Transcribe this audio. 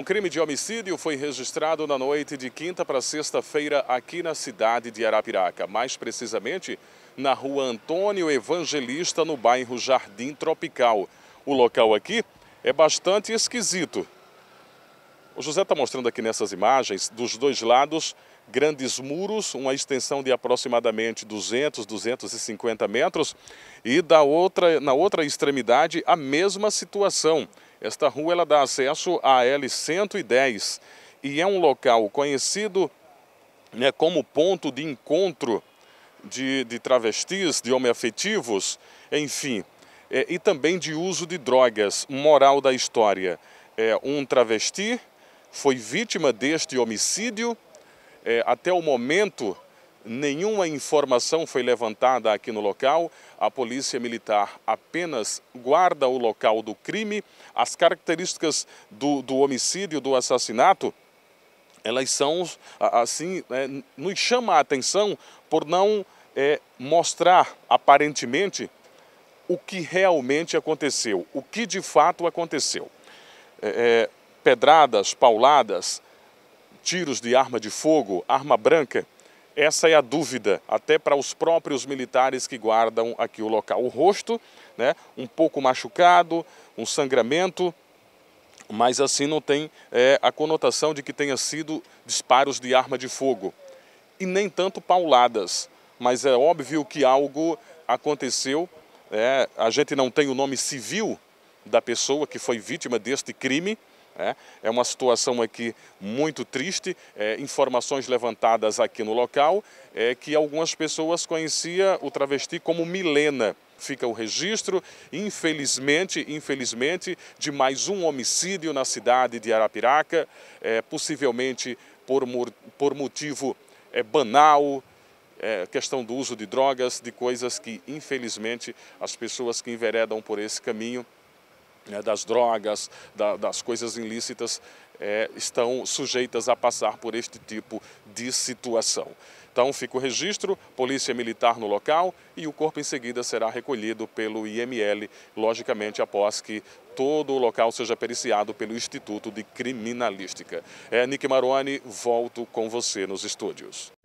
Um crime de homicídio foi registrado na noite de quinta para sexta-feira aqui na cidade de Arapiraca, mais precisamente na rua Antônio Evangelista, no bairro Jardim Tropical. O local aqui é bastante esquisito. O José está mostrando aqui nessas imagens, dos dois lados, grandes muros, uma extensão de aproximadamente 200, 250 metros, e da outra, na outra extremidade, a mesma situação. Esta rua ela dá acesso à L110 e é um local conhecido né, como ponto de encontro de, de travestis, de homoafetivos, enfim, é, e também de uso de drogas. Moral da história: é, um travesti foi vítima deste homicídio. É, até o momento, Nenhuma informação foi levantada aqui no local. A polícia militar apenas guarda o local do crime. As características do, do homicídio, do assassinato, elas são, assim, é, nos chama a atenção por não é, mostrar aparentemente o que realmente aconteceu, o que de fato aconteceu. É, é pedradas, pauladas, tiros de arma de fogo, arma branca essa é a dúvida, até para os próprios militares que guardam aqui o local. O rosto, né, um pouco machucado, um sangramento, mas assim não tem é, a conotação de que tenha sido disparos de arma de fogo. E nem tanto pauladas, mas é óbvio que algo aconteceu. É, a gente não tem o nome civil da pessoa que foi vítima deste crime, é, é uma situação aqui muito triste, é, informações levantadas aqui no local, é que algumas pessoas conheciam o travesti como Milena. Fica o registro, infelizmente, infelizmente, de mais um homicídio na cidade de Arapiraca, é, possivelmente por, por motivo é, banal, é, questão do uso de drogas, de coisas que, infelizmente, as pessoas que enveredam por esse caminho né, das drogas, da, das coisas ilícitas, é, estão sujeitas a passar por este tipo de situação. Então fica o registro, polícia militar no local e o corpo em seguida será recolhido pelo IML, logicamente após que todo o local seja periciado pelo Instituto de Criminalística. É, Nick Maroni, volto com você nos estúdios.